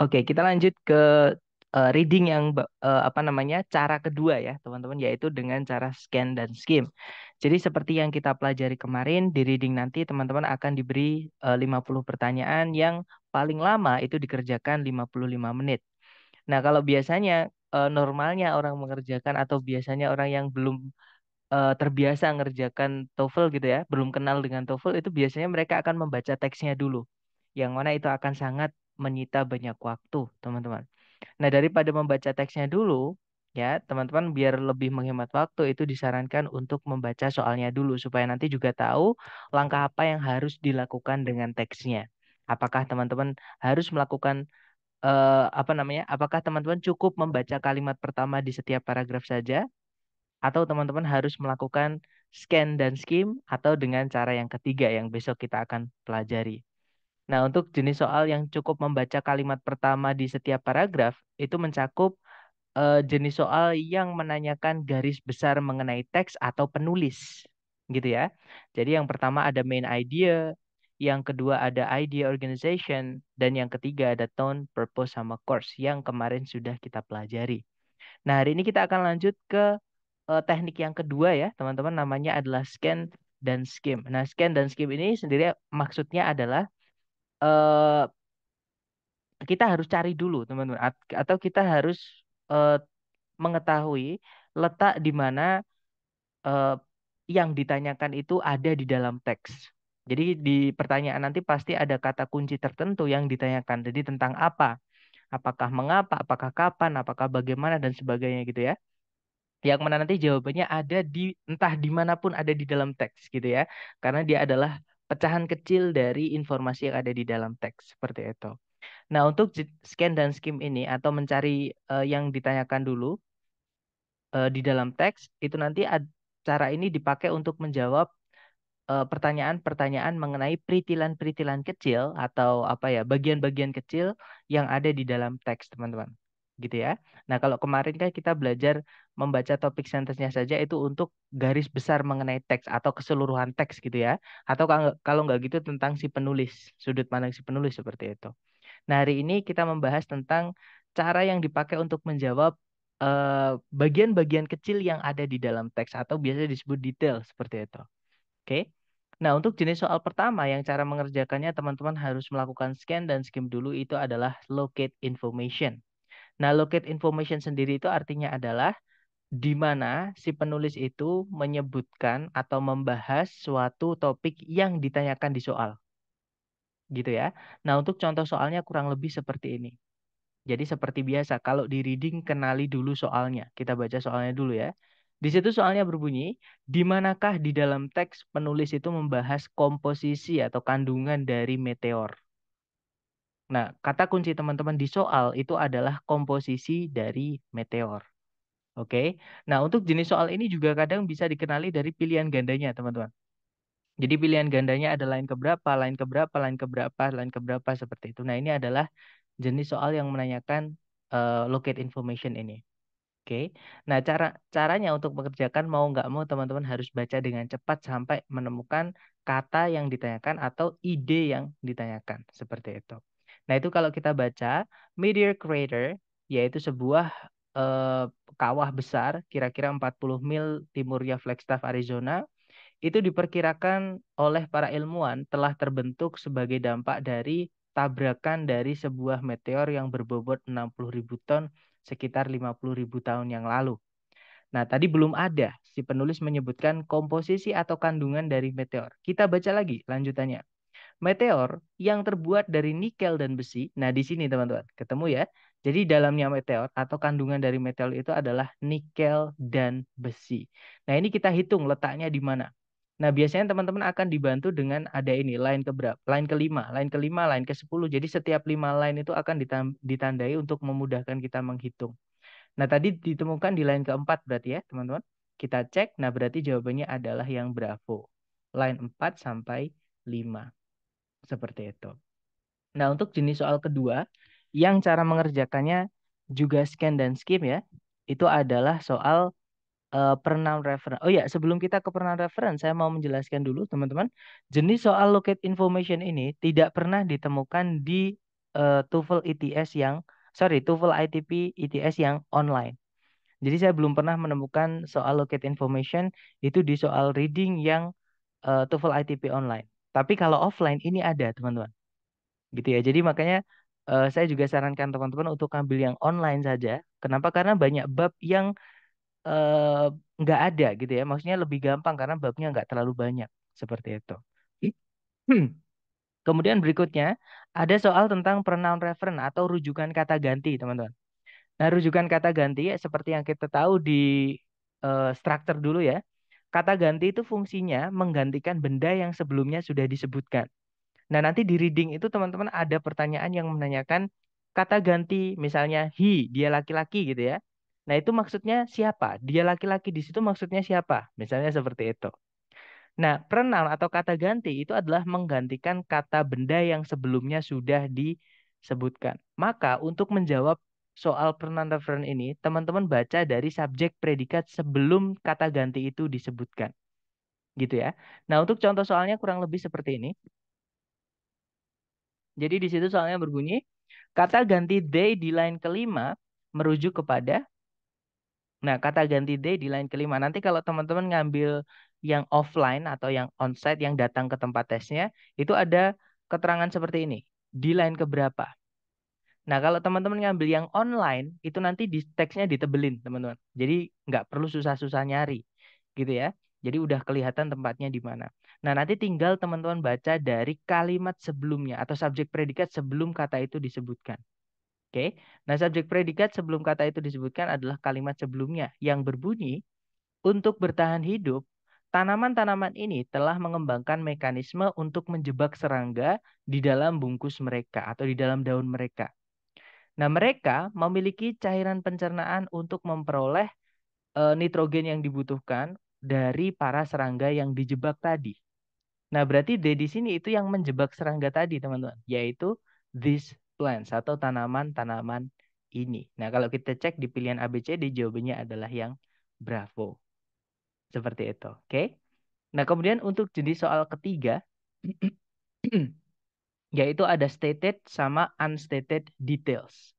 Oke, kita lanjut ke uh, reading yang uh, apa namanya cara kedua ya teman-teman yaitu dengan cara scan dan skim. Jadi seperti yang kita pelajari kemarin di reading nanti teman-teman akan diberi eh, uh, 50 pertanyaan yang paling lama itu dikerjakan 55 menit. Nah, kalau biasanya uh, normalnya orang mengerjakan atau biasanya orang yang belum uh, terbiasa mengerjakan TOEFL gitu ya, belum kenal dengan TOEFL itu biasanya mereka akan membaca teksnya dulu. Yang mana itu akan sangat menyita banyak waktu, teman-teman. Nah, daripada membaca teksnya dulu, ya, teman-teman biar lebih menghemat waktu itu disarankan untuk membaca soalnya dulu supaya nanti juga tahu langkah apa yang harus dilakukan dengan teksnya. Apakah teman-teman harus melakukan eh, apa namanya? Apakah teman-teman cukup membaca kalimat pertama di setiap paragraf saja atau teman-teman harus melakukan scan dan skim atau dengan cara yang ketiga yang besok kita akan pelajari. Nah, untuk jenis soal yang cukup membaca kalimat pertama di setiap paragraf itu mencakup uh, jenis soal yang menanyakan garis besar mengenai teks atau penulis, gitu ya. Jadi yang pertama ada main idea, yang kedua ada idea organization, dan yang ketiga ada tone, purpose, sama course yang kemarin sudah kita pelajari. Nah, hari ini kita akan lanjut ke uh, teknik yang kedua ya, teman-teman. Namanya adalah scan dan skim. Nah, scan dan skim ini sendiri maksudnya adalah eh, kita harus cari dulu teman-teman atau kita harus eh, mengetahui letak di mana eh, yang ditanyakan itu ada di dalam teks. Jadi di pertanyaan nanti pasti ada kata kunci tertentu yang ditanyakan. Jadi tentang apa? Apakah mengapa, apakah kapan, apakah bagaimana dan sebagainya gitu ya. Yang mana nanti jawabannya ada di entah dimanapun ada di dalam teks gitu ya. Karena dia adalah pecahan kecil dari informasi yang ada di dalam teks seperti itu. Nah, untuk scan dan skim ini atau mencari uh, yang ditanyakan dulu uh, di dalam teks itu nanti cara ini dipakai untuk menjawab eh, pertanyaan-pertanyaan uh, mengenai peritilan-peritilan kecil atau apa ya bagian-bagian kecil yang ada di dalam teks, teman-teman gitu ya. Nah, kalau kemarin kan kita belajar membaca topik sentence-nya saja itu untuk garis besar mengenai teks atau keseluruhan teks gitu ya. Atau kalau nggak gitu tentang si penulis, sudut pandang si penulis seperti itu. Nah, hari ini kita membahas tentang cara yang dipakai untuk menjawab eh, bagian-bagian eh, kecil yang ada di dalam teks atau biasa disebut detail seperti itu. Oke. Okay? Nah, untuk jenis soal pertama yang cara mengerjakannya teman-teman harus melakukan scan dan skim dulu itu adalah locate information. Nah, locate information sendiri itu artinya adalah di mana si penulis itu menyebutkan atau membahas suatu topik yang ditanyakan di soal. Gitu ya. Nah, untuk contoh soalnya kurang lebih seperti ini. Jadi seperti biasa, kalau di reading kenali dulu soalnya. Kita baca soalnya dulu ya. Di situ soalnya berbunyi, di manakah di dalam teks penulis itu membahas komposisi atau kandungan dari meteor? Nah, kata kunci teman-teman di soal itu adalah komposisi dari meteor. Oke. Nah, untuk jenis soal ini juga kadang bisa dikenali dari pilihan gandanya, teman-teman. Jadi pilihan gandanya ada lain keberapa, lain keberapa, lain keberapa, lain keberapa seperti itu. Nah, ini adalah jenis soal yang menanyakan uh, eh, locate information ini. Oke. Nah, cara caranya untuk mengerjakan mau nggak mau teman-teman harus baca dengan cepat sampai menemukan kata yang ditanyakan atau ide yang ditanyakan seperti itu. Nah, itu kalau kita baca Meteor Crater yaitu sebuah eh, kawah besar kira-kira 40 mil timurnya Flagstaff, Arizona. Itu diperkirakan oleh para ilmuwan telah terbentuk sebagai dampak dari tabrakan dari sebuah meteor yang berbobot ribu ton sekitar ribu tahun yang lalu. Nah, tadi belum ada si penulis menyebutkan komposisi atau kandungan dari meteor. Kita baca lagi lanjutannya meteor yang terbuat dari nikel dan besi. Nah, di sini teman-teman, ketemu ya. Jadi dalamnya meteor atau kandungan dari meteor itu adalah nikel dan besi. Nah, ini kita hitung letaknya di mana. Nah, biasanya teman-teman akan dibantu dengan ada ini, line ke berapa? Line kelima, line kelima, line ke sepuluh. Jadi setiap lima line itu akan ditandai untuk memudahkan kita menghitung. Nah, tadi ditemukan di line keempat berarti ya, teman-teman. Kita cek, nah berarti jawabannya adalah yang bravo. Line 4 sampai 5. Seperti itu. Nah, untuk jenis soal kedua, yang cara mengerjakannya juga scan dan skim ya, itu adalah soal uh, pronoun reference. Oh ya, sebelum kita ke pronoun reference, saya mau menjelaskan dulu teman-teman, jenis soal locate information ini tidak pernah ditemukan di uh, TOEFL ETS yang sorry TOEFL ITP ETS yang online. Jadi saya belum pernah menemukan soal locate information itu di soal reading yang uh, TOEFL ITP online. Tapi kalau offline ini ada teman-teman. Gitu ya. Jadi makanya uh, saya juga sarankan teman-teman untuk ambil yang online saja. Kenapa? Karena banyak bab yang uh, ada gitu ya. Maksudnya lebih gampang karena babnya nggak terlalu banyak seperti itu. Hmm. Kemudian berikutnya ada soal tentang pronoun referen atau rujukan kata ganti, teman-teman. Nah, rujukan kata ganti ya seperti yang kita tahu di uh, structure dulu ya. Kata ganti itu fungsinya menggantikan benda yang sebelumnya sudah disebutkan. Nah, nanti di reading itu teman-teman ada pertanyaan yang menanyakan kata ganti misalnya he, dia laki-laki gitu ya. Nah, itu maksudnya siapa? Dia laki-laki di situ maksudnya siapa? Misalnya seperti itu. Nah, pronoun atau kata ganti itu adalah menggantikan kata benda yang sebelumnya sudah disebutkan. Maka untuk menjawab soal pernanda Fern ini, teman-teman baca dari subjek predikat sebelum kata ganti itu disebutkan. Gitu ya. Nah, untuk contoh soalnya kurang lebih seperti ini. Jadi di situ soalnya berbunyi, kata ganti they di line kelima merujuk kepada Nah, kata ganti day di line kelima. Nanti kalau teman-teman ngambil yang offline atau yang onsite yang datang ke tempat tesnya, itu ada keterangan seperti ini. Di line berapa Nah, kalau teman-teman ngambil yang online, itu nanti di teksnya ditebelin, teman-teman. Jadi nggak perlu susah-susah nyari, gitu ya. Jadi udah kelihatan tempatnya di mana. Nah, nanti tinggal teman-teman baca dari kalimat sebelumnya atau subjek predikat sebelum kata itu disebutkan. Oke. Nah, subjek predikat sebelum kata itu disebutkan adalah kalimat sebelumnya yang berbunyi untuk bertahan hidup, tanaman-tanaman ini telah mengembangkan mekanisme untuk menjebak serangga di dalam bungkus mereka atau di dalam daun mereka. Nah, mereka memiliki cairan pencernaan untuk memperoleh e, nitrogen yang dibutuhkan dari para serangga yang dijebak tadi. Nah, berarti D di sini itu yang menjebak serangga tadi, teman-teman, yaitu this plants atau tanaman-tanaman ini. Nah, kalau kita cek di pilihan ABCD jawabannya adalah yang Bravo. Seperti itu, oke? Okay? Nah, kemudian untuk jenis soal ketiga eh, yaitu ada stated sama unstated details.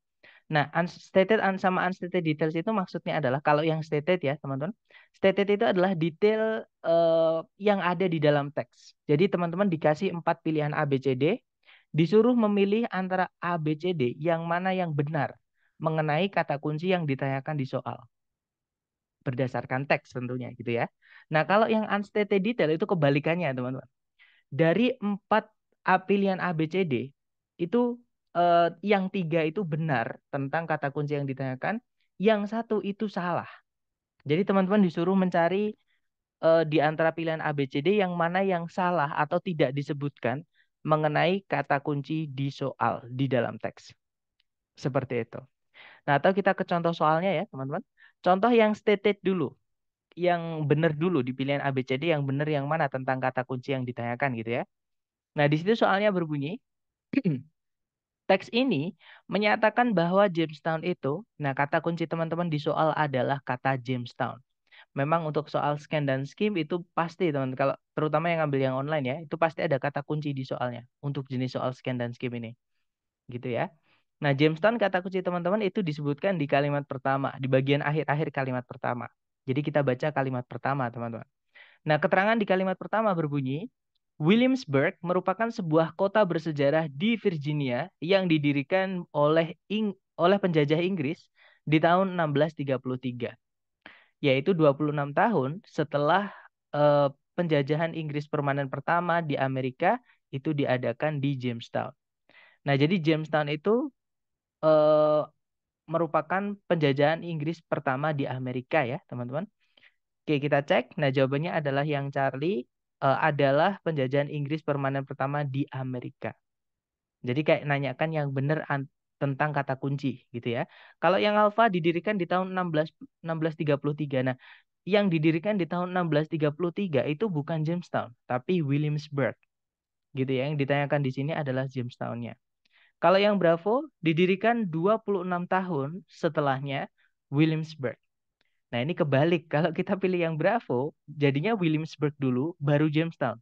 Nah, unstated and sama unstated details itu maksudnya adalah kalau yang stated ya, teman-teman. Stated itu adalah detail uh, yang ada di dalam teks. Jadi teman-teman dikasih empat pilihan ABCD, disuruh memilih antara ABCD yang mana yang benar mengenai kata kunci yang ditanyakan di soal. Berdasarkan teks tentunya gitu ya. Nah, kalau yang unstated detail itu kebalikannya, teman-teman. Dari empat A, pilihan A, B, C, D itu eh, yang tiga itu benar tentang kata kunci yang ditanyakan, yang satu itu salah. Jadi teman-teman disuruh mencari eh, di antara pilihan A, B, C, D yang mana yang salah atau tidak disebutkan mengenai kata kunci di soal di dalam teks. Seperti itu. Nah, atau kita ke contoh soalnya ya, teman-teman. Contoh yang stated dulu yang benar dulu di pilihan ABCD yang benar yang mana tentang kata kunci yang ditanyakan gitu ya. Nah, di situ soalnya berbunyi Teks ini menyatakan bahwa Jamestown itu, nah kata kunci teman-teman di soal adalah kata Jamestown. Memang untuk soal scan dan skim itu pasti teman, teman kalau terutama yang ngambil yang online ya, itu pasti ada kata kunci di soalnya untuk jenis soal scan dan skim ini. Gitu ya. Nah, Jamestown kata kunci teman-teman itu disebutkan di kalimat pertama, di bagian akhir-akhir kalimat pertama. Jadi kita baca kalimat pertama, teman-teman. Nah, keterangan di kalimat pertama berbunyi, Williamsburg merupakan sebuah kota bersejarah di Virginia yang didirikan oleh Ing oleh penjajah Inggris di tahun 1633, yaitu 26 tahun setelah uh, penjajahan Inggris permanen pertama di Amerika itu diadakan di Jamestown. Nah, jadi Jamestown itu uh, merupakan penjajahan Inggris pertama di Amerika ya, teman-teman. Oke, kita cek. Nah, jawabannya adalah yang Charlie uh, adalah penjajahan Inggris permanen pertama di Amerika. Jadi kayak nanyakan yang benar tentang kata kunci gitu ya. Kalau yang Alfa didirikan di tahun 16 1633. Nah, yang didirikan di tahun 1633 itu bukan Jamestown, tapi Williamsburg. Gitu ya. Yang ditanyakan di sini adalah Jamestown-nya. Kalau yang Bravo didirikan 26 tahun setelahnya Williamsburg. Nah ini kebalik, kalau kita pilih yang Bravo, jadinya Williamsburg dulu, baru Jamestown.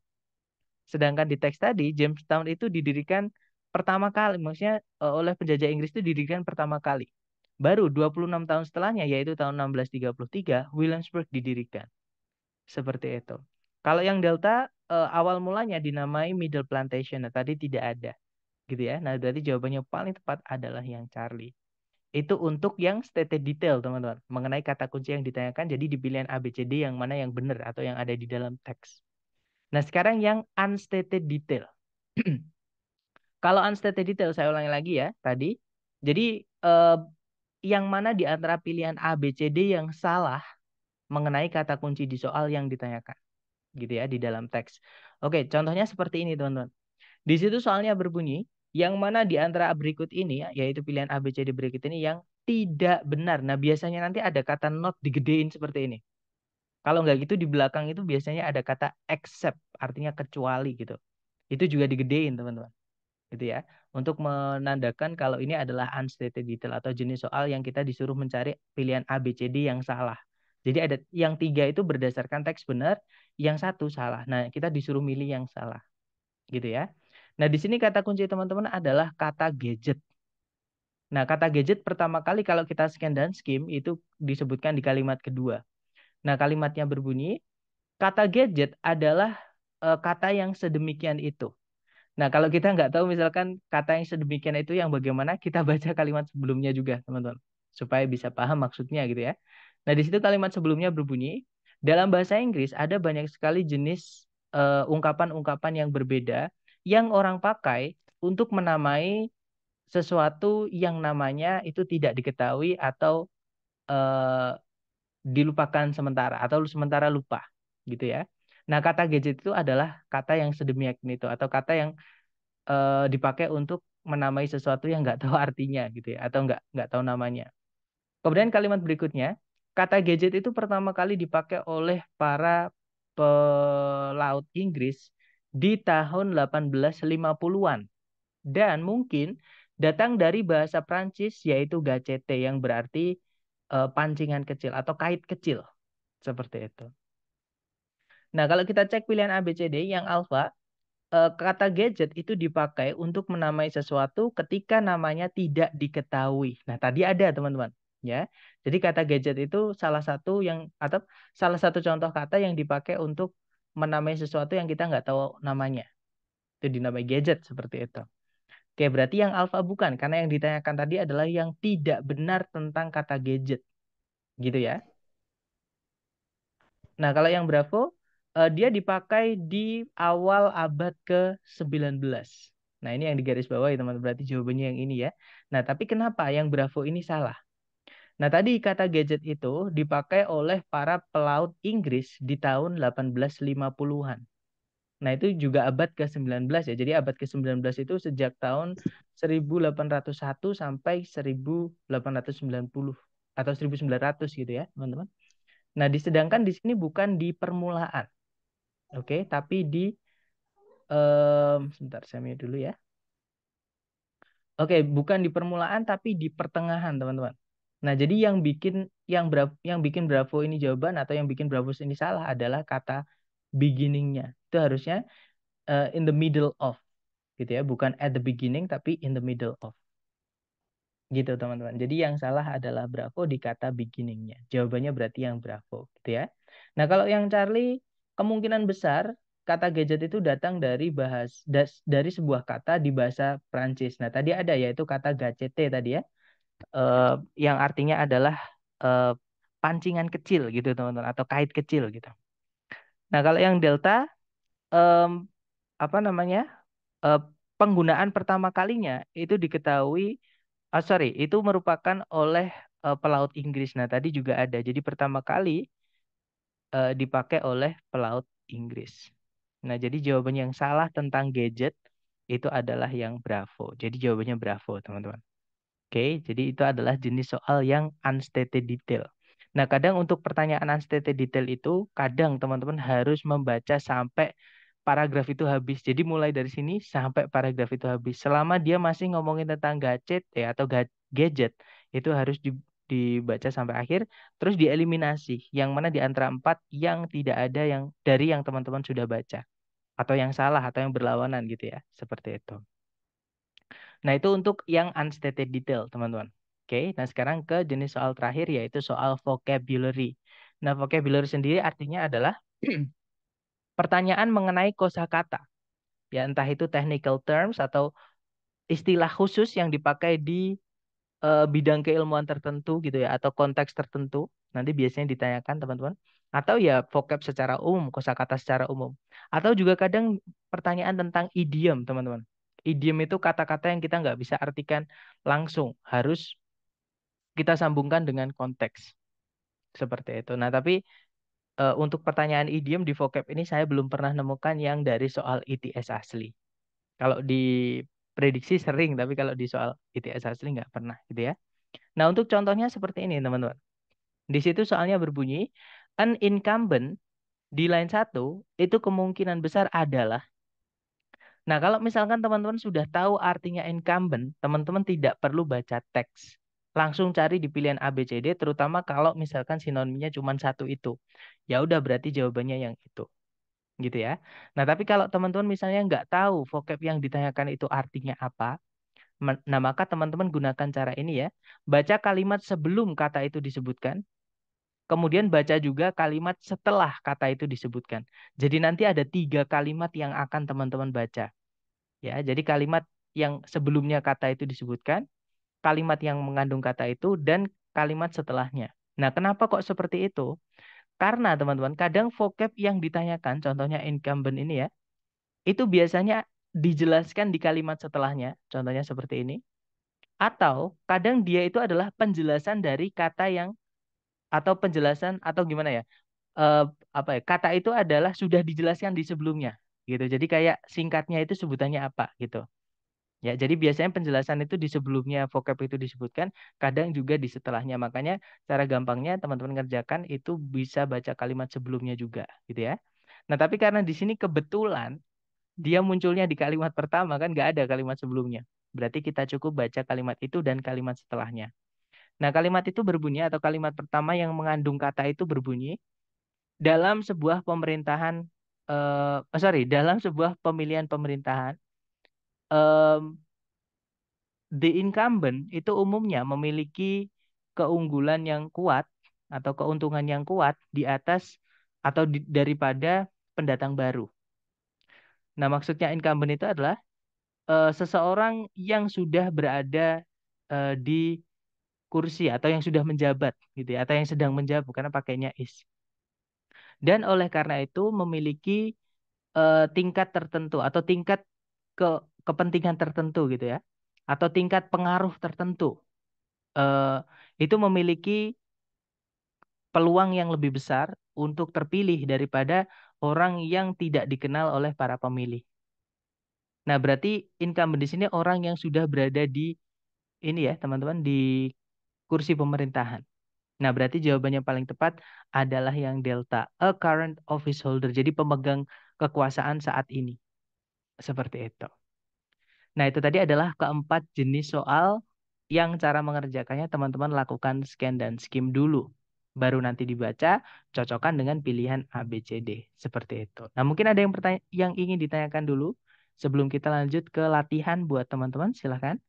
Sedangkan di teks tadi, Jamestown itu didirikan pertama kali, maksudnya eh, oleh penjajah Inggris itu didirikan pertama kali. Baru 26 tahun setelahnya, yaitu tahun 1633, Williamsburg didirikan. Seperti itu. Kalau yang Delta, eh, awal mulanya dinamai Middle Plantation, nah, tadi tidak ada. gitu ya. Nah, berarti jawabannya paling tepat adalah yang Charlie itu untuk yang stated detail teman-teman mengenai kata kunci yang ditanyakan jadi di pilihan A B C D yang mana yang benar atau yang ada di dalam teks. Nah sekarang yang unstated detail. Kalau unstated detail saya ulangi lagi ya tadi. Jadi eh, yang mana di antara pilihan A B C D yang salah mengenai kata kunci di soal yang ditanyakan gitu ya di dalam teks. Oke contohnya seperti ini teman-teman. Di situ soalnya berbunyi yang mana di antara berikut ini, yaitu pilihan ABCD berikut ini yang tidak benar. Nah, biasanya nanti ada kata not digedein seperti ini. Kalau nggak gitu di belakang itu biasanya ada kata except, artinya kecuali gitu. Itu juga digedein, teman-teman. Gitu ya. Untuk menandakan kalau ini adalah unstated detail atau jenis soal yang kita disuruh mencari pilihan ABCD yang salah. Jadi ada yang tiga itu berdasarkan teks benar, yang satu salah. Nah, kita disuruh milih yang salah. Gitu ya. Nah, di sini kata kunci teman-teman adalah kata gadget. Nah, kata gadget pertama kali kalau kita scan dan skim itu disebutkan di kalimat kedua. Nah, kalimatnya berbunyi, kata gadget adalah e, kata yang sedemikian itu. Nah, kalau kita nggak tahu misalkan kata yang sedemikian itu yang bagaimana, kita baca kalimat sebelumnya juga, teman-teman. Supaya bisa paham maksudnya gitu ya. Nah, di situ kalimat sebelumnya berbunyi, dalam bahasa Inggris ada banyak sekali jenis eh, ungkapan-ungkapan e, yang berbeda yang orang pakai untuk menamai sesuatu yang namanya itu tidak diketahui atau eh, dilupakan sementara atau sementara lupa gitu ya. Nah kata gadget itu adalah kata yang sedemikian itu atau kata yang eh, dipakai untuk menamai sesuatu yang nggak tahu artinya gitu ya atau nggak nggak tahu namanya. Kemudian kalimat berikutnya kata gadget itu pertama kali dipakai oleh para pelaut Inggris di tahun 1850-an. Dan mungkin datang dari bahasa Prancis yaitu gacete yang berarti uh, pancingan kecil atau kait kecil. Seperti itu. Nah, kalau kita cek pilihan ABCD yang alfa, eh, kata gadget itu dipakai untuk menamai sesuatu ketika namanya tidak diketahui. Nah, tadi ada teman-teman, ya. Jadi kata gadget itu salah satu yang atau salah satu contoh kata yang dipakai untuk menamai sesuatu yang kita nggak tahu namanya. Itu dinamai gadget seperti itu. Oke, berarti yang alfa bukan karena yang ditanyakan tadi adalah yang tidak benar tentang kata gadget. Gitu ya. Nah, kalau yang Bravo uh, dia dipakai di awal abad ke-19. Nah, ini yang digaris ya, teman-teman. Berarti jawabannya yang ini ya. Nah, tapi kenapa yang Bravo ini salah? Nah, tadi kata gadget itu dipakai oleh para pelaut Inggris di tahun 1850-an. Nah, itu juga abad ke-19 ya. Jadi abad ke-19 itu sejak tahun 1801 sampai 1890 atau 1900 gitu ya, teman-teman. Nah, disedangkan di sini bukan di permulaan. Oke, okay? tapi di um, sebentar saya mute dulu ya. Oke, okay, bukan di permulaan tapi di pertengahan, teman-teman. Nah, jadi yang bikin yang Bravo, yang bikin Bravo ini jawaban atau yang bikin Bravo ini salah adalah kata beginningnya. Itu harusnya uh, in the middle of, gitu ya, bukan at the beginning tapi in the middle of. Gitu teman-teman. Jadi yang salah adalah Bravo di kata beginningnya. Jawabannya berarti yang Bravo, gitu ya. Nah kalau yang Charlie kemungkinan besar kata gadget itu datang dari bahas das, dari sebuah kata di bahasa Prancis. Nah tadi ada yaitu kata gadgete tadi ya uh, yang artinya adalah uh, pancingan kecil gitu teman-teman atau kait kecil gitu. Nah kalau yang delta um, apa namanya uh, penggunaan pertama kalinya itu diketahui oh sorry itu merupakan oleh uh, pelaut Inggris. Nah tadi juga ada jadi pertama kali uh, dipakai oleh pelaut Inggris. Nah, jadi jawaban yang salah tentang gadget itu adalah yang Bravo. Jadi jawabannya Bravo, teman-teman. Oke, jadi itu adalah jenis soal yang unstated detail. Nah, kadang untuk pertanyaan unstated detail itu, kadang teman-teman harus membaca sampai paragraf itu habis. Jadi mulai dari sini sampai paragraf itu habis. Selama dia masih ngomongin tentang gadget ya atau gadget, itu harus dibaca sampai akhir, terus dieliminasi. Yang mana di antara empat yang tidak ada yang dari yang teman-teman sudah baca atau yang salah atau yang berlawanan gitu ya, seperti itu. Nah, itu untuk yang unstated detail, teman-teman. Oke, nah sekarang ke jenis soal terakhir yaitu soal vocabulary. Nah, vocabulary sendiri artinya adalah pertanyaan mengenai kosakata. Ya, entah itu technical terms atau istilah khusus yang dipakai di uh, bidang keilmuan tertentu gitu ya atau konteks tertentu. Nanti biasanya ditanyakan, teman-teman atau ya vocab secara umum, kosakata secara umum, atau juga kadang pertanyaan tentang idiom, teman-teman. Idiom itu kata-kata yang kita nggak bisa artikan langsung, harus kita sambungkan dengan konteks. Seperti itu. Nah, tapi e, untuk pertanyaan idiom di vocab ini saya belum pernah nemukan yang dari soal ITS asli. Kalau di prediksi sering, tapi kalau di soal ITS asli nggak pernah gitu ya. Nah, untuk contohnya seperti ini, teman-teman. Di situ soalnya berbunyi, an incumbent di line satu itu kemungkinan besar adalah Nah, kalau misalkan teman-teman sudah tahu artinya incumbent, teman-teman tidak perlu baca teks. Langsung cari di pilihan ABCD, terutama kalau misalkan sinonimnya cuma satu itu. Ya udah berarti jawabannya yang itu. Gitu ya. Nah, tapi kalau teman-teman misalnya nggak tahu vocab yang ditanyakan itu artinya apa, nah maka teman-teman gunakan cara ini ya. Baca kalimat sebelum kata itu disebutkan, Kemudian baca juga kalimat setelah kata itu disebutkan. Jadi nanti ada tiga kalimat yang akan teman-teman baca. Ya, jadi kalimat yang sebelumnya kata itu disebutkan, kalimat yang mengandung kata itu, dan kalimat setelahnya. Nah, kenapa kok seperti itu? Karena teman-teman, kadang vocab yang ditanyakan, contohnya incumbent ini ya, itu biasanya dijelaskan di kalimat setelahnya, contohnya seperti ini. Atau kadang dia itu adalah penjelasan dari kata yang atau penjelasan atau gimana ya uh, apa ya kata itu adalah sudah dijelaskan di sebelumnya gitu jadi kayak singkatnya itu sebutannya apa gitu ya jadi biasanya penjelasan itu di sebelumnya vocab itu disebutkan kadang juga di setelahnya makanya cara gampangnya teman-teman kerjakan itu bisa baca kalimat sebelumnya juga gitu ya nah tapi karena di sini kebetulan dia munculnya di kalimat pertama kan nggak ada kalimat sebelumnya berarti kita cukup baca kalimat itu dan kalimat setelahnya Nah, kalimat itu berbunyi atau kalimat pertama yang mengandung kata itu berbunyi dalam sebuah pemerintahan eh uh, sorry, dalam sebuah pemilihan pemerintahan um, the incumbent itu umumnya memiliki keunggulan yang kuat atau keuntungan yang kuat di atas atau di, daripada pendatang baru. Nah, maksudnya incumbent itu adalah uh, seseorang yang sudah berada uh, di kursi atau yang sudah menjabat gitu ya atau yang sedang menjabat karena pakainya is dan oleh karena itu memiliki uh, tingkat tertentu atau tingkat ke kepentingan tertentu gitu ya atau tingkat pengaruh tertentu uh, itu memiliki peluang yang lebih besar untuk terpilih daripada orang yang tidak dikenal oleh para pemilih. Nah, berarti incumbent di sini orang yang sudah berada di ini ya, teman-teman, di kursi pemerintahan. Nah, berarti jawabannya paling tepat adalah yang delta, a current office holder. Jadi pemegang kekuasaan saat ini. Seperti itu. Nah, itu tadi adalah keempat jenis soal yang cara mengerjakannya teman-teman lakukan scan dan skim dulu. Baru nanti dibaca, cocokkan dengan pilihan A, B, C, D. Seperti itu. Nah, mungkin ada yang, yang ingin ditanyakan dulu. Sebelum kita lanjut ke latihan buat teman-teman, silahkan.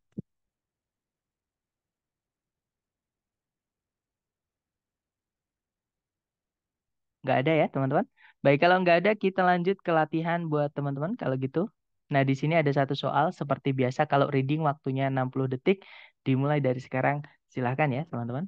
Nggak ada ya, teman-teman? Baik, kalau nggak ada, kita lanjut ke latihan buat teman-teman kalau gitu. Nah, di sini ada satu soal seperti biasa kalau reading waktunya 60 detik, dimulai dari sekarang. Silahkan ya, teman-teman.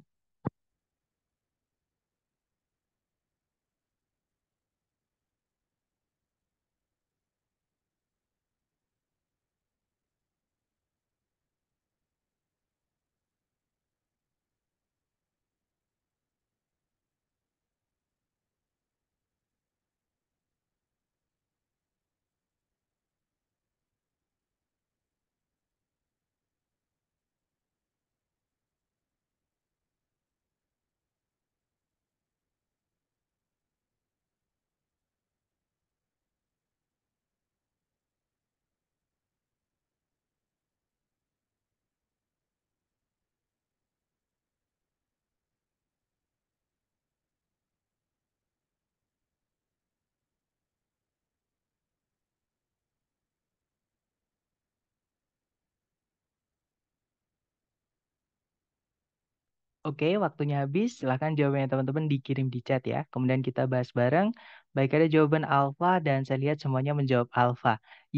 Oke, waktunya habis. Silahkan jawabannya teman-teman dikirim di chat ya. Kemudian kita bahas bareng. Baik ada jawaban alfa dan saya lihat semuanya menjawab alfa.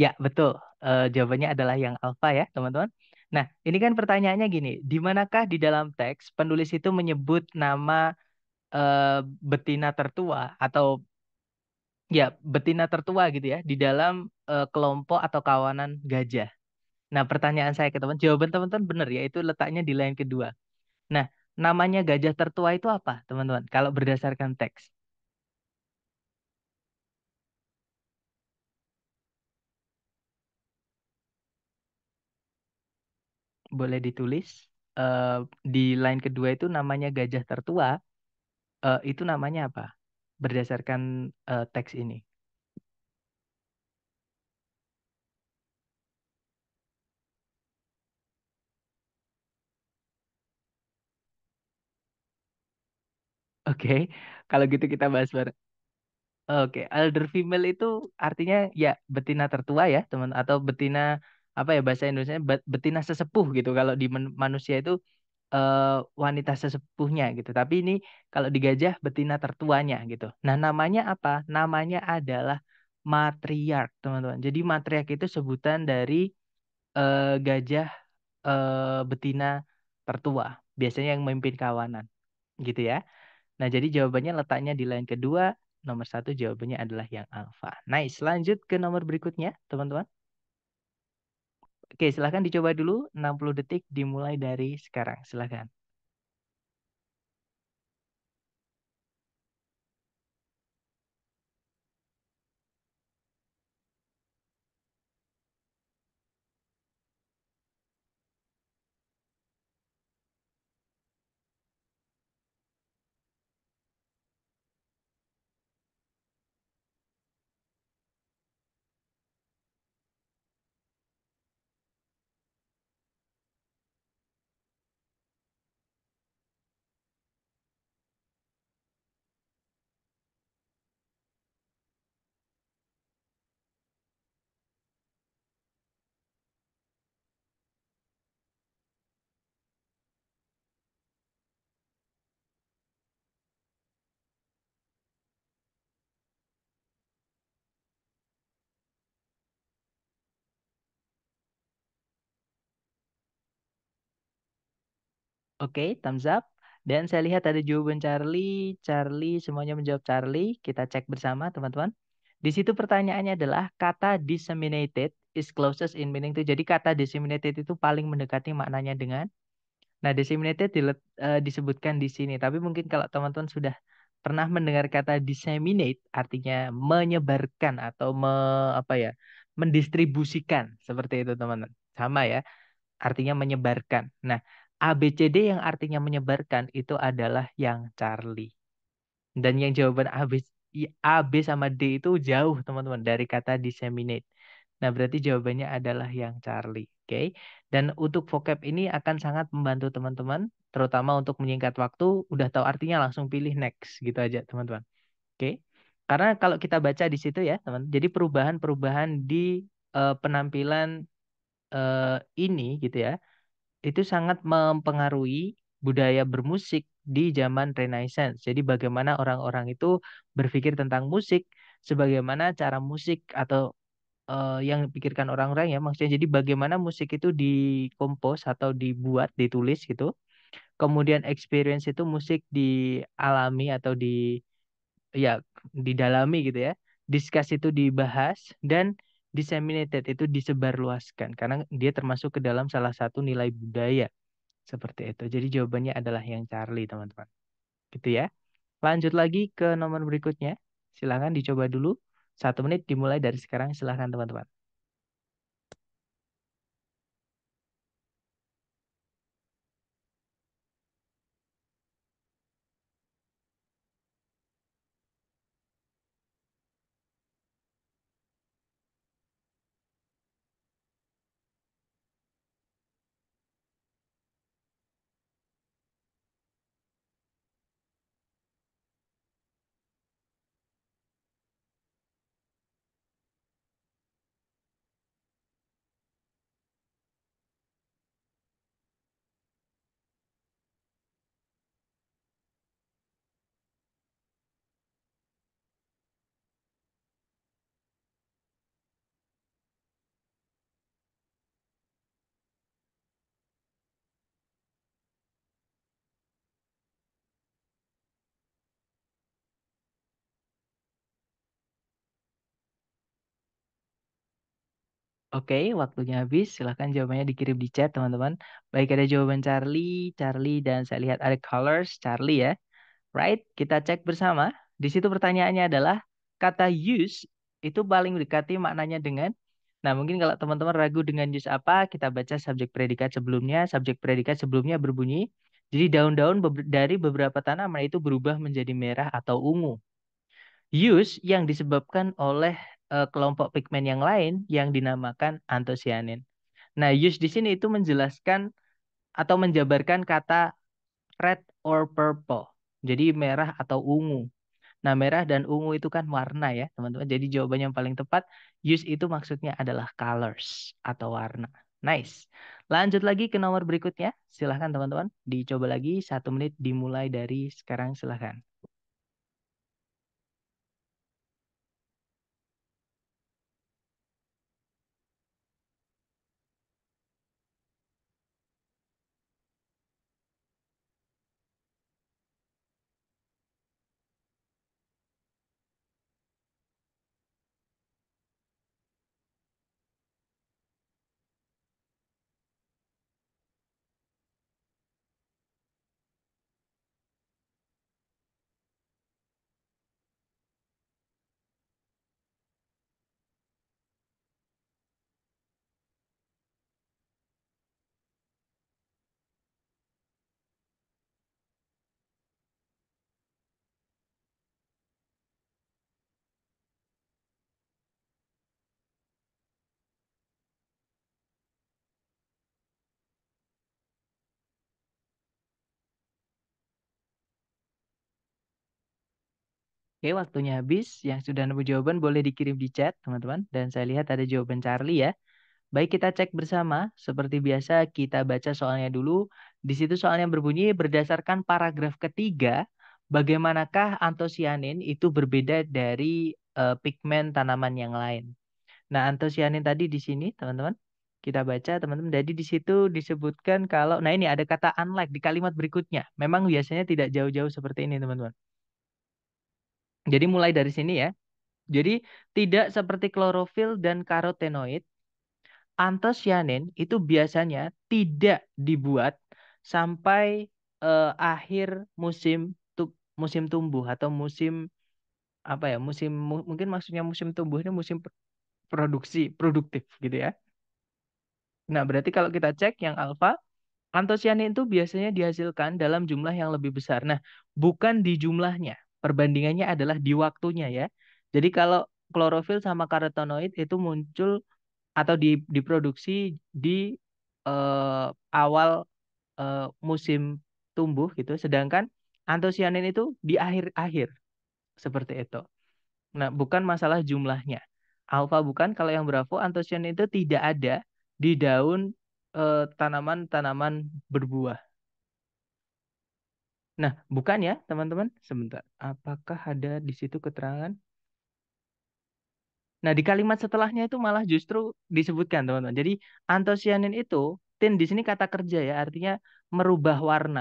Ya, betul. Eh, jawabannya adalah yang alfa ya, teman-teman. Nah, ini kan pertanyaannya gini. Di manakah di dalam teks penulis itu menyebut nama eh, betina tertua atau ya betina tertua gitu ya di dalam eh, kelompok atau kawanan gajah? Nah, pertanyaan saya ke teman, jawaban teman-teman benar ya, itu letaknya di line kedua. Nah, namanya gajah tertua itu apa, teman-teman? Kalau berdasarkan teks. Boleh ditulis. Uh, di line kedua itu namanya gajah tertua. Uh, itu namanya apa? Berdasarkan uh, teks ini. Oke, kalau gitu kita bahas bareng. Oke, elder female itu artinya ya betina tertua ya, teman atau betina apa ya bahasa Indonesia betina sesepuh gitu. Kalau di manusia itu eh, wanita sesepuhnya gitu. Tapi ini kalau di gajah betina tertuanya gitu. Nah, namanya apa? Namanya adalah matriark, teman-teman. Jadi matriark itu sebutan dari eh, gajah eh, betina tertua, biasanya yang memimpin kawanan gitu ya. Nah, jadi jawabannya letaknya di line kedua. Nomor satu jawabannya adalah yang alfa. Nice, lanjut ke nomor berikutnya, teman-teman. Oke, silahkan dicoba dulu. 60 detik dimulai dari sekarang. Silahkan. Oke, thumbs up. Dan saya lihat ada jawaban Charlie, Charlie semuanya menjawab Charlie. Kita cek bersama teman-teman. Di situ pertanyaannya adalah kata disseminated is closest in meaning to. Jadi kata disseminated itu paling mendekati maknanya dengan. Nah, disseminated di, uh, eh, disebutkan di sini. Tapi mungkin kalau teman-teman sudah pernah mendengar kata disseminate artinya menyebarkan atau me, apa ya mendistribusikan seperti itu teman-teman sama ya artinya menyebarkan nah ABCD yang artinya menyebarkan itu adalah yang Charlie. Dan yang jawaban A, B, A, B sama D itu jauh teman-teman dari kata disseminate. Nah, berarti jawabannya adalah yang Charlie. Oke. Okay? Dan untuk vocab ini akan sangat membantu teman-teman, terutama untuk menyingkat waktu, udah tahu artinya langsung pilih next gitu aja, teman-teman. Oke. Okay? Karena kalau kita baca di situ ya, teman. Jadi perubahan-perubahan di uh, penampilan uh, ini gitu ya itu sangat mempengaruhi budaya bermusik di zaman Renaissance. Jadi bagaimana orang-orang itu berpikir tentang musik, sebagaimana cara musik atau uh, yang dipikirkan orang-orang ya maksudnya jadi bagaimana musik itu dikompos atau dibuat ditulis gitu kemudian experience itu musik dialami atau di ya didalami gitu ya discuss itu dibahas dan disseminated itu disebarluaskan karena dia termasuk ke dalam salah satu nilai budaya seperti itu. Jadi jawabannya adalah yang Charlie, teman-teman. Gitu ya. Lanjut lagi ke nomor berikutnya. Silahkan dicoba dulu. Satu menit dimulai dari sekarang. Silahkan teman-teman. Oke, waktunya habis. Silahkan jawabannya dikirim di chat, teman-teman. Baik, ada jawaban Charlie, Charlie, dan saya lihat ada colors, Charlie ya. Right, kita cek bersama. Di situ pertanyaannya adalah, kata use itu paling dekati maknanya dengan Nah, mungkin kalau teman-teman ragu dengan use apa, kita baca subjek predikat sebelumnya. Subjek predikat sebelumnya berbunyi, jadi daun-daun dari beberapa tanaman itu berubah menjadi merah atau ungu. Use yang disebabkan oleh uh, kelompok pigmen yang lain yang dinamakan antosianin. Nah, use di sini itu menjelaskan atau menjabarkan kata red or purple. Jadi merah atau ungu. Nah, merah dan ungu itu kan warna ya, teman-teman. Jadi jawaban yang paling tepat use itu maksudnya adalah colors atau warna. Nice. Lanjut lagi ke nomor berikutnya. Silahkan teman-teman dicoba lagi. Satu menit dimulai dari sekarang silahkan. Oke, waktunya habis. Yang sudah nemu jawaban boleh dikirim di chat, teman-teman. Dan saya lihat ada jawaban Charlie ya. Baik, kita cek bersama. Seperti biasa, kita baca soalnya dulu. Di situ soalnya berbunyi, berdasarkan paragraf ketiga, bagaimanakah antosianin itu berbeda dari uh, pigmen tanaman yang lain? Nah, antosianin tadi di sini, teman-teman, kita baca teman-teman. Jadi di situ disebutkan kalau nah ini ada kata unlike di kalimat berikutnya. Memang biasanya tidak jauh-jauh seperti ini, teman-teman. Jadi mulai dari sini ya. Jadi tidak seperti klorofil dan karotenoid, antosianin itu biasanya tidak dibuat sampai uh, akhir musim tu musim tumbuh atau musim apa ya musim mu mungkin maksudnya musim tumbuh ini musim produksi produktif gitu ya. Nah berarti kalau kita cek yang alfa antosianin itu biasanya dihasilkan dalam jumlah yang lebih besar. Nah bukan di jumlahnya perbandingannya adalah di waktunya ya. Jadi kalau klorofil sama karotenoid itu muncul atau diproduksi di eh, awal eh, musim tumbuh gitu, sedangkan antosianin itu di akhir-akhir seperti itu. Nah, bukan masalah jumlahnya. Alfa bukan kalau yang bravo antosianin itu tidak ada di daun eh, tanaman-tanaman berbuah Nah, bukan ya, teman-teman? Sebentar. Apakah ada di situ keterangan? Nah, di kalimat setelahnya itu malah justru disebutkan, teman-teman. Jadi, antosianin itu, tin di sini kata kerja ya, artinya merubah warna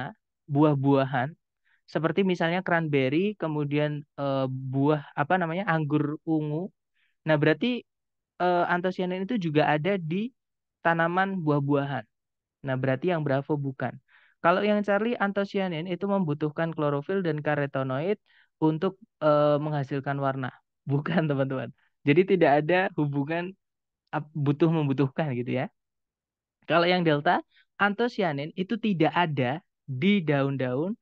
buah-buahan seperti misalnya cranberry, kemudian e, buah apa namanya? anggur ungu. Nah, berarti e, antosianin itu juga ada di tanaman buah-buahan. Nah, berarti yang bravo bukan. Kalau yang Charlie antosianin itu membutuhkan klorofil dan karotenoid untuk e, menghasilkan warna. Bukan, teman-teman. Jadi tidak ada hubungan butuh membutuhkan gitu ya. Kalau yang delta antosianin itu tidak ada di daun-daun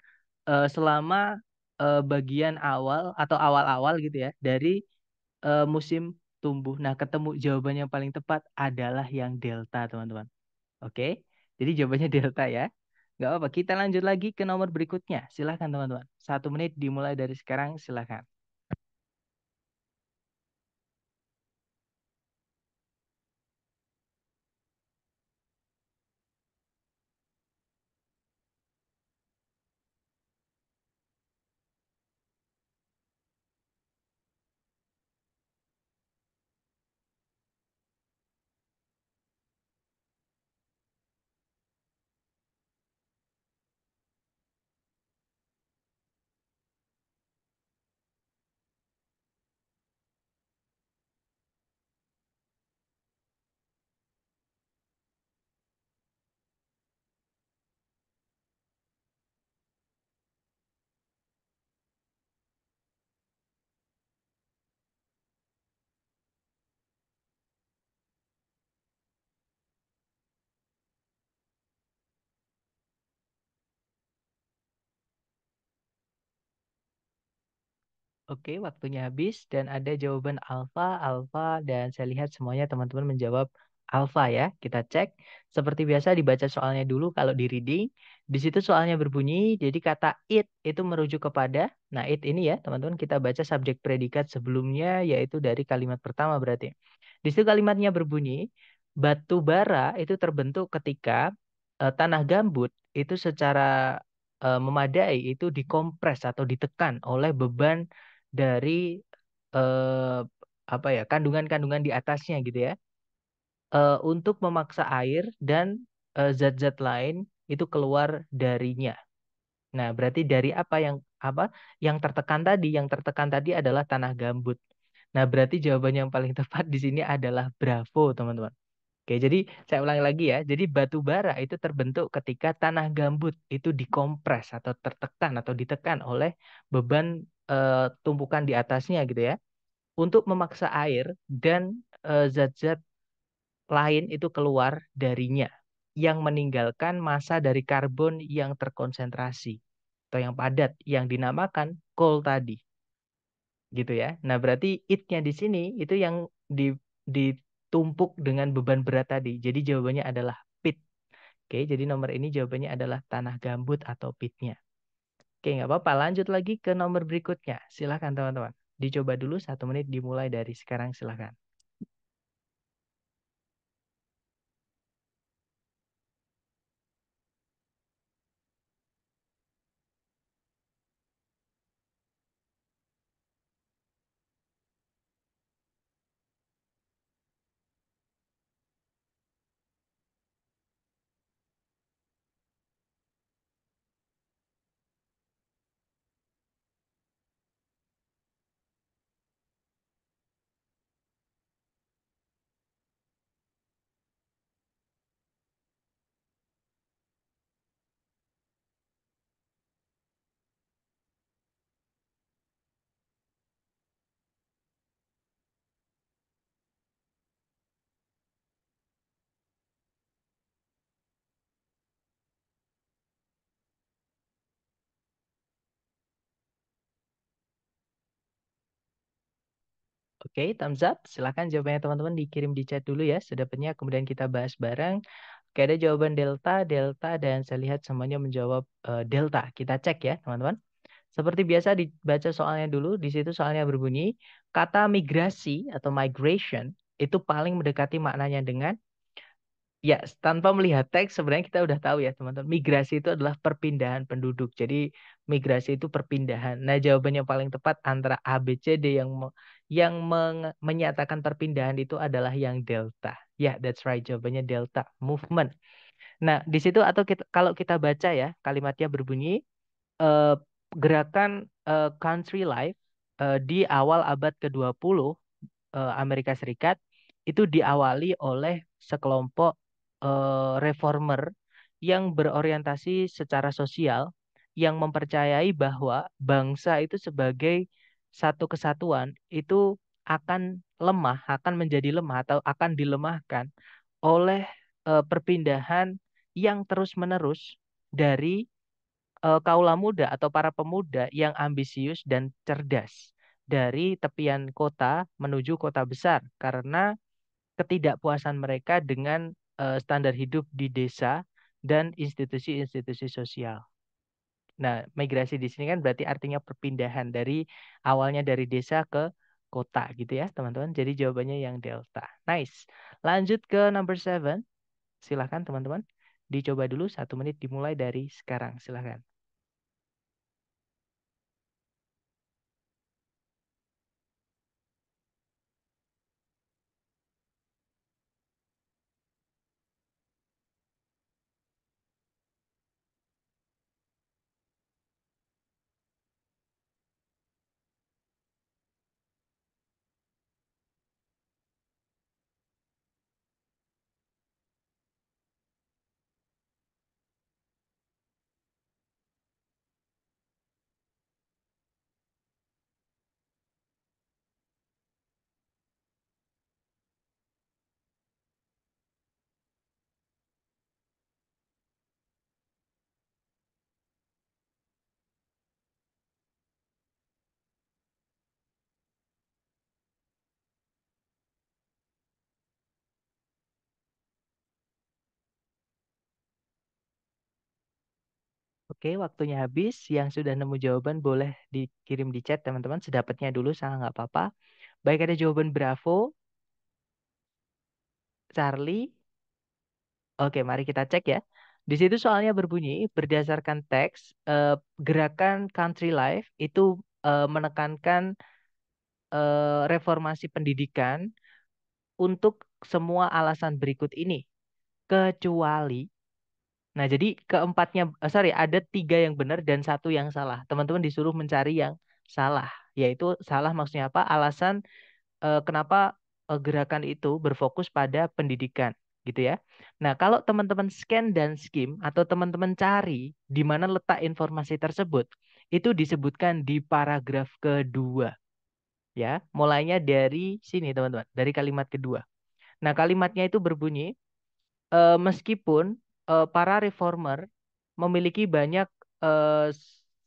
e, selama e, bagian awal atau awal-awal gitu ya dari e, musim tumbuh. Nah, ketemu jawabannya yang paling tepat adalah yang delta, teman-teman. Oke. Jadi jawabannya delta ya. Gak apa-apa, kita lanjut lagi ke nomor berikutnya. Silahkan teman-teman. Satu menit dimulai dari sekarang, silahkan. Oke, waktunya habis dan ada jawaban alfa, alfa, dan saya lihat semuanya teman-teman menjawab alfa ya. Kita cek. Seperti biasa dibaca soalnya dulu kalau di reading. Di situ soalnya berbunyi, jadi kata it itu merujuk kepada. Nah, it ini ya teman-teman kita baca subjek predikat sebelumnya yaitu dari kalimat pertama berarti. Di situ kalimatnya berbunyi, batu bara itu terbentuk ketika eh, tanah gambut itu secara eh, memadai itu dikompres atau ditekan oleh beban dari eh, apa ya kandungan-kandungan di atasnya gitu ya eh, untuk memaksa air dan eh, zat-zat eh, lain itu keluar darinya. Nah, berarti dari apa yang apa yang tertekan tadi? Yang tertekan tadi adalah tanah gambut. Nah, berarti jawaban yang paling tepat di sini adalah bravo, teman-teman. Oke, jadi saya ulangi lagi ya. Jadi batu bara itu terbentuk ketika tanah gambut itu dikompres atau tertekan atau ditekan oleh beban uh, tumpukan di atasnya gitu ya untuk memaksa air dan eh, zat-zat uh, lain itu keluar darinya yang meninggalkan massa dari karbon yang terkonsentrasi atau yang padat yang dinamakan coal tadi. Gitu ya. Nah, berarti itnya di sini itu yang di, ditumpuk dengan beban berat tadi. Jadi jawabannya adalah pit. Oke, jadi nomor ini jawabannya adalah tanah gambut atau pitnya. Oke, nggak apa-apa. Lanjut lagi ke nomor berikutnya. Silahkan teman-teman. Dicoba dulu satu menit dimulai dari sekarang. Silahkan. Oke, thumbs up. Silahkan jawabannya teman-teman dikirim di chat dulu ya. Sedapatnya kemudian kita bahas bareng. Oke, ada jawaban Delta, Delta, dan saya lihat semuanya menjawab uh, Delta. Kita cek ya, teman-teman. Seperti biasa dibaca soalnya dulu. Di situ soalnya berbunyi, kata migrasi atau migration itu paling mendekati maknanya dengan Ya, tanpa melihat teks sebenarnya kita udah tahu ya teman-teman. Migrasi itu adalah perpindahan penduduk. Jadi migrasi itu perpindahan. Nah jawabannya paling tepat antara A, B, C, D yang yang men menyatakan perpindahan itu adalah yang delta. Ya, yeah, that's right. Jawabannya delta movement. Nah, di situ atau kita, kalau kita baca ya, kalimatnya berbunyi uh, gerakan uh, country life uh, di awal abad ke-20 uh, Amerika Serikat itu diawali oleh sekelompok uh, reformer yang berorientasi secara sosial yang mempercayai bahwa bangsa itu sebagai satu kesatuan itu akan lemah, akan menjadi lemah atau akan dilemahkan oleh e, perpindahan yang terus-menerus dari e, kaula muda atau para pemuda yang ambisius dan cerdas dari tepian kota menuju kota besar karena ketidakpuasan mereka dengan e, standar hidup di desa dan institusi-institusi sosial. Nah, migrasi di sini kan berarti artinya perpindahan dari awalnya dari desa ke kota gitu ya, teman-teman. Jadi jawabannya yang delta. Nice. Lanjut ke number seven. Silahkan teman-teman. Dicoba dulu satu menit dimulai dari sekarang. Silahkan. Oke, waktunya habis. Yang sudah nemu jawaban boleh dikirim di chat teman-teman. Sedapatnya dulu, sangat nggak apa-apa. Baik ada jawaban Bravo, Charlie. Oke, mari kita cek ya. Di situ soalnya berbunyi berdasarkan teks eh, gerakan Country Life itu eh, menekankan eh, reformasi pendidikan untuk semua alasan berikut ini kecuali Nah, jadi keempatnya, eh, sorry, ada tiga yang benar dan satu yang salah. Teman-teman disuruh mencari yang salah, yaitu salah maksudnya apa? Alasan eh, kenapa eh, gerakan itu berfokus pada pendidikan, gitu ya. Nah, kalau teman-teman scan dan skim atau teman-teman cari di mana letak informasi tersebut, itu disebutkan di paragraf kedua. Ya, mulainya dari sini teman-teman, dari kalimat kedua. Nah, kalimatnya itu berbunyi, e, meskipun uh, para reformer memiliki banyak uh,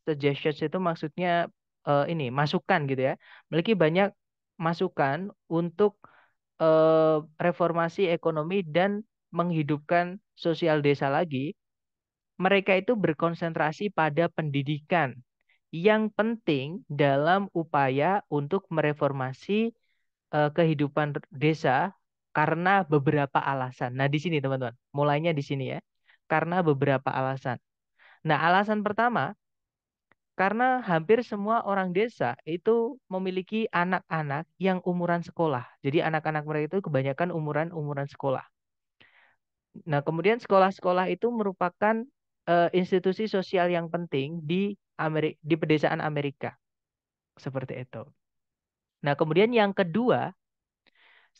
suggestions itu maksudnya uh, ini masukan gitu ya, memiliki banyak masukan untuk uh, reformasi ekonomi dan menghidupkan sosial desa lagi. Mereka itu berkonsentrasi pada pendidikan yang penting dalam upaya untuk mereformasi uh, kehidupan desa karena beberapa alasan. Nah, di sini teman-teman, mulainya di sini ya. Karena beberapa alasan. Nah, alasan pertama, karena hampir semua orang desa itu memiliki anak-anak yang umuran sekolah. Jadi anak-anak mereka itu kebanyakan umuran-umuran sekolah. Nah, kemudian sekolah-sekolah itu merupakan uh, institusi sosial yang penting di Amerika, di pedesaan Amerika. Seperti itu. Nah, kemudian yang kedua,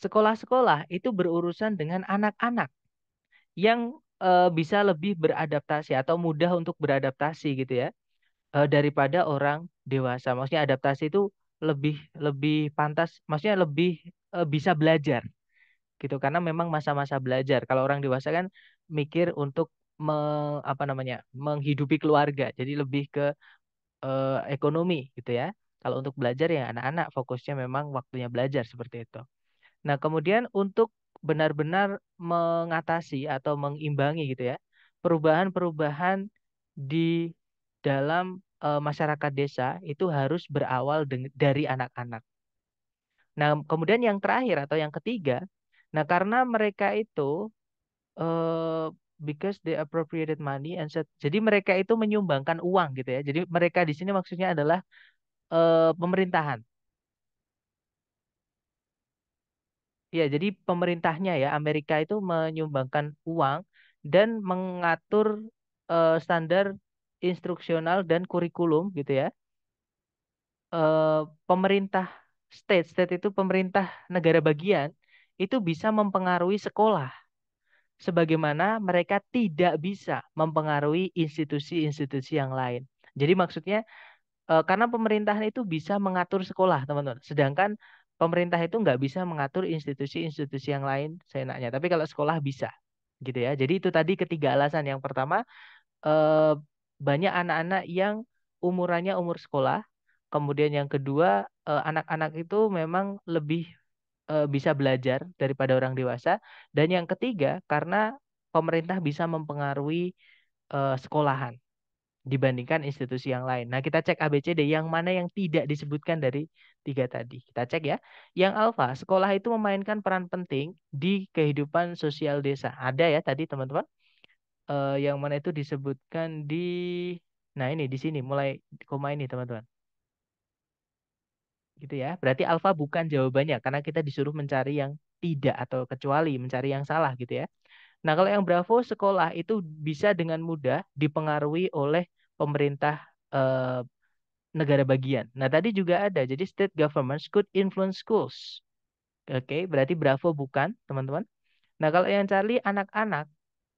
Sekolah-sekolah itu berurusan dengan anak-anak yang e, bisa lebih beradaptasi atau mudah untuk beradaptasi gitu ya e, daripada orang dewasa. Maksudnya adaptasi itu lebih lebih pantas, maksudnya lebih e, bisa belajar gitu karena memang masa-masa belajar. Kalau orang dewasa kan mikir untuk me, apa namanya menghidupi keluarga, jadi lebih ke e, ekonomi gitu ya. Kalau untuk belajar ya anak-anak fokusnya memang waktunya belajar seperti itu. Nah, kemudian untuk benar-benar mengatasi atau mengimbangi gitu ya, perubahan-perubahan di dalam e, masyarakat desa itu harus berawal dari anak-anak. Nah, kemudian yang terakhir atau yang ketiga, nah karena mereka itu e, because they appropriated money and set, jadi mereka itu menyumbangkan uang gitu ya. Jadi mereka di sini maksudnya adalah e, pemerintahan Ya, jadi pemerintahnya ya Amerika itu menyumbangkan uang dan mengatur uh, standar instruksional dan kurikulum gitu ya. Uh, pemerintah state, state itu pemerintah negara bagian itu bisa mempengaruhi sekolah sebagaimana mereka tidak bisa mempengaruhi institusi-institusi yang lain. Jadi maksudnya eh, karena pemerintahan itu bisa mengatur sekolah, teman-teman. Sedangkan pemerintah itu nggak bisa mengatur institusi-institusi yang lain seenaknya. Tapi kalau sekolah bisa, gitu ya. Jadi itu tadi ketiga alasan. Yang pertama, eh, banyak anak-anak yang umurannya umur sekolah. Kemudian yang kedua, eh, anak-anak itu memang lebih eh, bisa belajar daripada orang dewasa. Dan yang ketiga, karena pemerintah bisa mempengaruhi sekolahan dibandingkan institusi yang lain. Nah, kita cek ABCD yang mana yang tidak disebutkan dari tiga tadi. Kita cek ya. Yang alfa, sekolah itu memainkan peran penting di kehidupan sosial desa. Ada ya tadi teman-teman. Uh, yang mana itu disebutkan di nah ini di sini mulai koma ini teman-teman. Gitu ya. Berarti alfa bukan jawabannya karena kita disuruh mencari yang tidak atau kecuali mencari yang salah gitu ya. Nah, kalau yang Bravo sekolah itu bisa dengan mudah dipengaruhi oleh pemerintah eh, negara bagian. Nah, tadi juga ada. Jadi state governments could influence schools. Oke, okay, berarti Bravo bukan, teman-teman. Nah, kalau yang Charlie anak-anak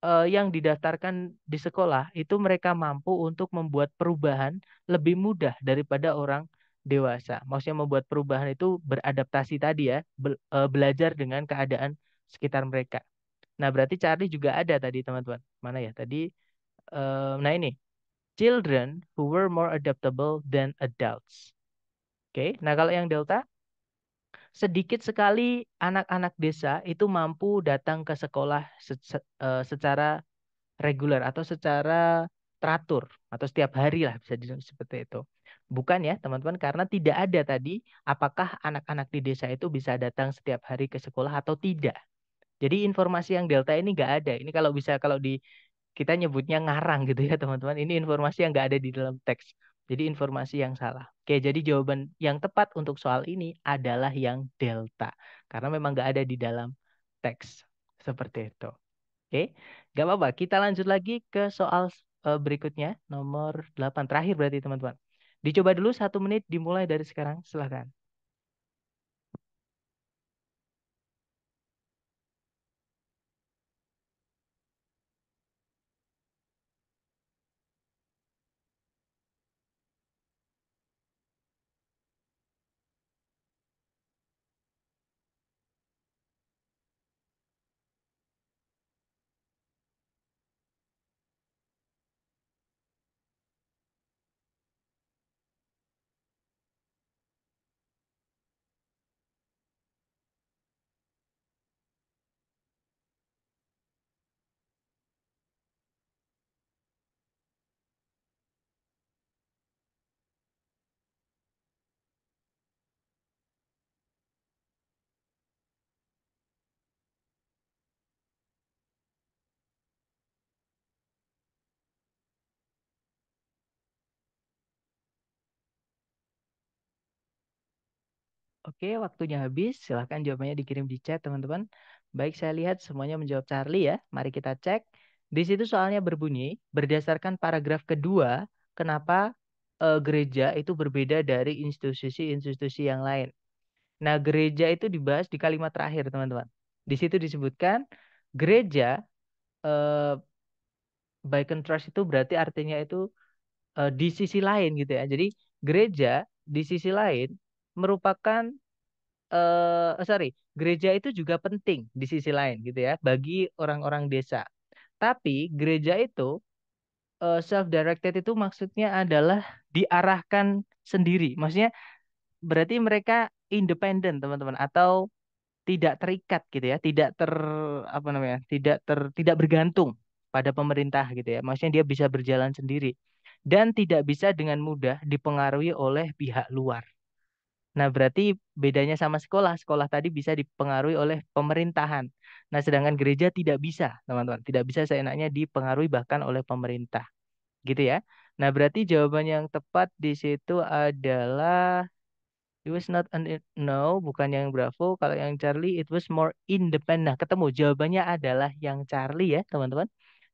eh, yang didaftarkan di sekolah itu mereka mampu untuk membuat perubahan lebih mudah daripada orang dewasa. Maksudnya membuat perubahan itu beradaptasi tadi ya, be, eh, belajar dengan keadaan sekitar mereka. Nah, berarti Charlie juga ada tadi, teman-teman. Mana ya? Tadi eh, nah ini children who were more adaptable than adults. Oke, okay. nah kalau yang delta sedikit sekali anak-anak desa itu mampu datang ke sekolah eh, secara reguler atau secara teratur atau setiap hari lah bisa disebut seperti itu. Bukan ya teman-teman karena tidak ada tadi apakah anak-anak di desa itu bisa datang setiap hari ke sekolah atau tidak. Jadi informasi yang delta ini nggak ada. Ini kalau bisa kalau di kita nyebutnya ngarang gitu ya teman-teman. Ini informasi yang nggak ada di dalam teks. Jadi informasi yang salah. Oke, jadi jawaban yang tepat untuk soal ini adalah yang delta. Karena memang nggak ada di dalam teks. Seperti itu. Oke, nggak apa-apa. Kita lanjut lagi ke soal eh, berikutnya. Nomor 8 terakhir berarti teman-teman. Dicoba dulu satu menit dimulai dari sekarang. Silahkan. Oke, waktunya habis. Silahkan jawabannya dikirim di chat, teman-teman. Baik, saya lihat semuanya menjawab Charlie ya. Mari kita cek. Di situ soalnya berbunyi, berdasarkan paragraf kedua, kenapa e, gereja itu berbeda dari institusi-institusi yang lain. Nah, gereja itu dibahas di kalimat terakhir, teman-teman. Di situ disebutkan gereja eh, by contrast itu berarti artinya itu eh, di sisi lain gitu ya. Jadi gereja di sisi lain merupakan eh, sorry, gereja itu juga penting di sisi lain gitu ya bagi orang-orang desa. Tapi gereja itu eh, self-directed itu maksudnya adalah diarahkan sendiri. Maksudnya berarti mereka independen teman-teman atau tidak terikat gitu ya, tidak ter apa namanya, tidak ter tidak bergantung pada pemerintah gitu ya. Maksudnya dia bisa berjalan sendiri dan tidak bisa dengan mudah dipengaruhi oleh pihak luar Nah, berarti bedanya sama sekolah. Sekolah tadi bisa dipengaruhi oleh pemerintahan. Nah, sedangkan gereja tidak bisa, teman-teman. Tidak bisa seenaknya dipengaruhi bahkan oleh pemerintah. Gitu ya. Nah, berarti jawaban yang tepat di situ adalah it was not an it, no, bukan yang Bravo. Kalau yang Charlie it was more independent. Nah, ketemu jawabannya adalah yang Charlie ya, teman-teman.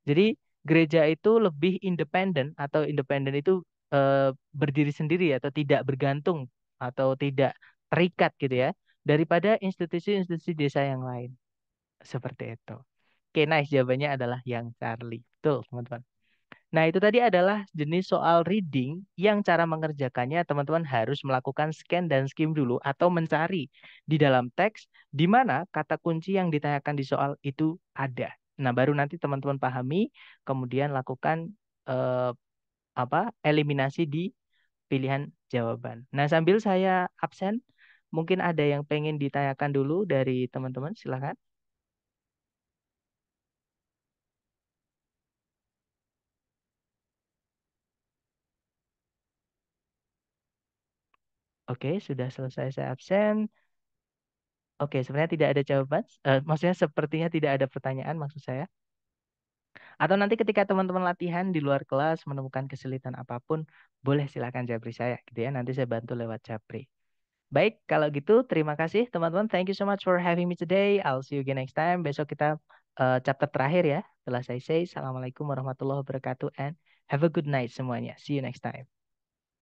Jadi gereja itu lebih independen atau independen itu eh, berdiri sendiri atau tidak bergantung atau tidak terikat gitu ya daripada institusi-institusi desa yang lain. Seperti itu. Oke, nice. Jawabannya adalah yang Charlie. Betul, teman-teman. Nah, itu tadi adalah jenis soal reading yang cara mengerjakannya teman-teman harus melakukan scan dan skim dulu atau mencari di dalam teks di mana kata kunci yang ditanyakan di soal itu ada. Nah, baru nanti teman-teman pahami, kemudian lakukan eh, apa eliminasi di pilihan jawaban. Nah, sambil saya absen, mungkin ada yang pengen ditanyakan dulu dari teman-teman, silakan. Oke, sudah selesai saya absen. Oke, sebenarnya tidak ada jawaban. Uh, maksudnya sepertinya tidak ada pertanyaan maksud saya. Atau nanti ketika teman-teman latihan di luar kelas menemukan kesulitan apapun, boleh silakan japri saya gitu ya. Nanti saya bantu lewat japri. Baik, kalau gitu terima kasih teman-teman. Thank you so much for having me today. I'll see you again next time. Besok kita uh, chapter terakhir ya. Telah saya say. Assalamualaikum warahmatullahi wabarakatuh and have a good night semuanya. See you next time.